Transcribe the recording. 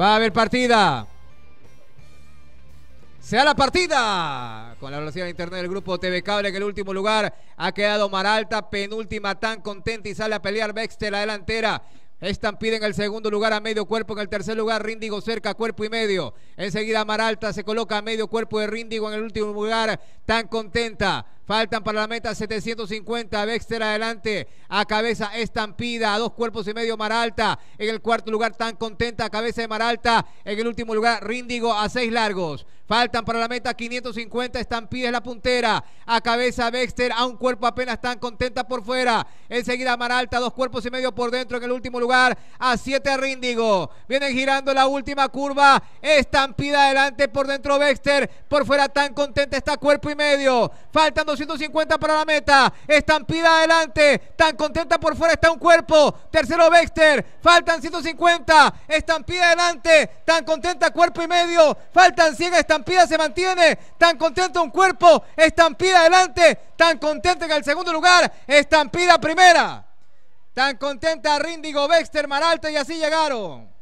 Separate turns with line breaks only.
Va a haber partida. Se da la partida con la velocidad de internet del grupo TV Cable que en el último lugar ha quedado Maralta, penúltima tan contenta y sale a pelear de la delantera. Estampida en el segundo lugar a medio cuerpo. En el tercer lugar, Ríndigo cerca, cuerpo y medio. Enseguida Maralta se coloca a medio cuerpo de Ríndigo en el último lugar. Tan contenta. Faltan para la meta 750. Bexter adelante. A cabeza estampida. A dos cuerpos y medio Maralta. En el cuarto lugar tan contenta. A cabeza de Maralta. En el último lugar Ríndigo a seis largos. Faltan para la meta 550. Estampida es la puntera. A cabeza Baxter. A un cuerpo apenas tan contenta por fuera. Enseguida Maralta. Dos cuerpos y medio por dentro en el último lugar. A 7 a Ríndigo. Vienen girando la última curva. Estampida adelante por dentro Baxter. Por fuera tan contenta está cuerpo y medio. Faltan 250 para la meta. Estampida adelante. Tan contenta por fuera está un cuerpo. Tercero Baxter. Faltan 150. Estampida adelante. Tan contenta cuerpo y medio. Faltan 100. Estampida se mantiene, tan contento un cuerpo, Estampida adelante, tan contento en el segundo lugar, Estampida primera. Tan contenta Rindigo Baxter, Maralta y así llegaron.